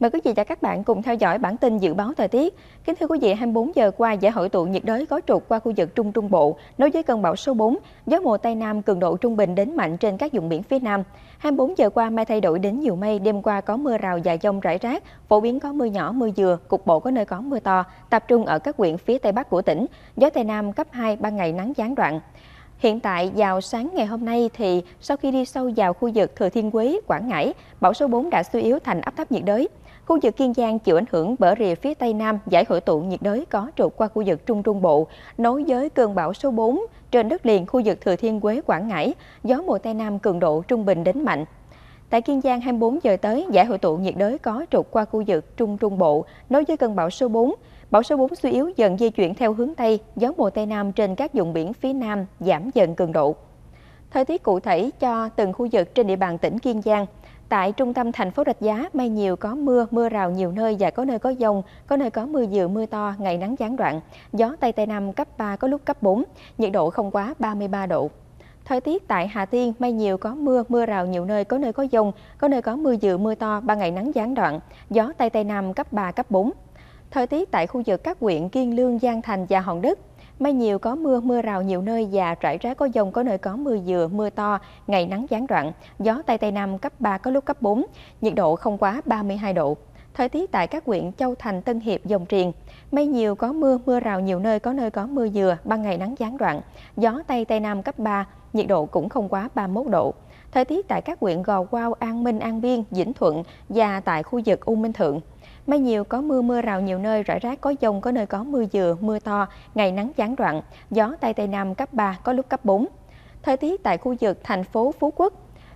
Mời quý vị và các bạn cùng theo dõi bản tin dự báo thời tiết. Kính thưa quý vị, 24 giờ qua giải hội tụ nhiệt đới có trục qua khu vực Trung Trung Bộ nối với cơn bão số 4, gió mùa Tây Nam cường độ trung bình đến mạnh trên các vùng biển phía Nam. 24 giờ qua mai thay đổi đến nhiều mây, đêm qua có mưa rào và dông rải rác, phổ biến có mưa nhỏ, mưa dừa, cục bộ có nơi có mưa to, tập trung ở các huyện phía Tây Bắc của tỉnh, gió Tây Nam cấp 2, ban ngày nắng gián đoạn. Hiện tại vào sáng ngày hôm nay thì sau khi đi sâu vào khu vực Thừa Thiên Huế, Quảng Ngãi, bão số 4 đã suy yếu thành áp thấp nhiệt đới. Khu vực Kiên Giang chịu ảnh hưởng bởi rìa phía Tây Nam, giải hội tụ nhiệt đới có trục qua khu vực Trung Trung Bộ, nối với cơn bão số 4. Trên đất liền, khu vực Thừa Thiên Quế, Quảng Ngãi, gió mùa Tây Nam cường độ trung bình đến mạnh. Tại Kiên Giang 24 giờ tới, giải hội tụ nhiệt đới có trục qua khu vực Trung Trung Bộ, nối với cơn bão số 4. Bão số 4 suy yếu dần di chuyển theo hướng Tây, gió mùa Tây Nam trên các vùng biển phía Nam giảm dần cường độ. Thời tiết cụ thể cho từng khu vực trên địa bàn tỉnh Kiên Giang. Tại trung tâm thành phố Rạch Giá, mây nhiều có mưa, mưa rào nhiều nơi và có nơi có dông, có nơi có mưa vừa, mưa to, ngày nắng gián đoạn. Gió Tây Tây Nam cấp 3 có lúc cấp 4, nhiệt độ không quá 33 độ. Thời tiết tại Hà Tiên, mây nhiều có mưa, mưa rào nhiều nơi, có nơi có dông, có nơi có mưa vừa, mưa to, ban ngày nắng gián đoạn, gió Tây Tây Nam cấp 3, cấp 4. Thời tiết tại khu vực các huyện Kiên Lương, Giang Thành và Hòn Đất, Mây nhiều có mưa, mưa rào nhiều nơi và rải rác có dông có nơi có mưa dừa, mưa to, ngày nắng gián đoạn, gió Tây Tây Nam cấp 3 có lúc cấp 4, nhiệt độ không quá 32 độ. Thời tiết tại các huyện Châu Thành, Tân Hiệp, Dòng Triền. Mây nhiều có mưa, mưa rào nhiều nơi có nơi có mưa dừa. ban ngày nắng gián đoạn, gió Tây Tây Nam cấp 3, nhiệt độ cũng không quá 31 độ. Thời tiết tại các huyện Gò Quao, An Minh, An Biên, Vĩnh Thuận và tại khu vực U Minh Thượng. Mây nhiều có mưa mưa rào nhiều nơi, rải rác có dông có nơi có mưa dừa, mưa to, ngày nắng gián đoạn, gió Tây Tây Nam cấp 3, có lúc cấp 4. Thời tiết tại khu vực thành phố Phú Quốc,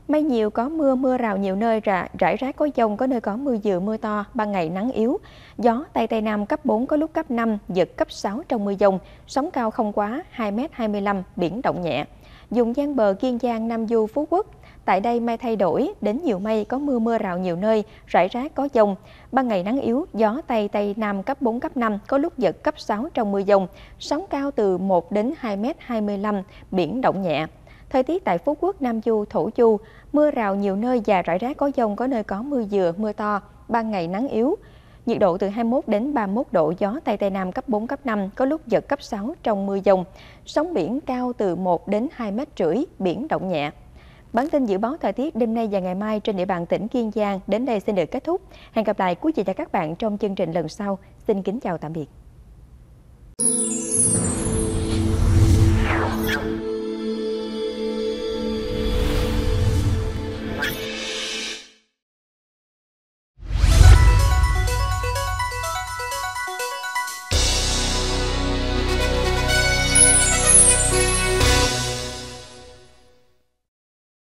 Mây nhiều có mưa, mưa rào nhiều nơi, rả, rải rác có dông, có nơi có mưa dừa, mưa to, ban ngày nắng yếu. Gió Tây Tây Nam cấp 4, có lúc cấp 5, giật cấp 6 trong mưa dông, sóng cao không quá 2m25, biển động nhẹ. Dùng gian bờ Kiên Giang, Nam Du, Phú Quốc Tại đây mây thay đổi, đến nhiều mây có mưa mưa rào nhiều nơi, rải rác có dông. Ban ngày nắng yếu, gió Tây Tây Nam cấp 4, cấp 5, có lúc giật cấp 6 trong mưa dông. Sóng cao từ 1 đến 2m25, biển động nhẹ. Thời tiết tại Phú Quốc, Nam Du, Thổ Chu, mưa rào nhiều nơi và rải rác có dông, có nơi có mưa dừa, mưa to, ban ngày nắng yếu. Nhiệt độ từ 21 đến 31 độ, gió Tây Tây Nam cấp 4, cấp 5, có lúc giật cấp 6 trong mưa dông. Sóng biển cao từ 1 đến 2 mét rưỡi, biển động nhẹ. Bản tin dự báo thời tiết đêm nay và ngày mai trên địa bàn tỉnh Kiên Giang đến đây xin được kết thúc. Hẹn gặp lại quý vị và các bạn trong chương trình lần sau. Xin kính chào tạm biệt.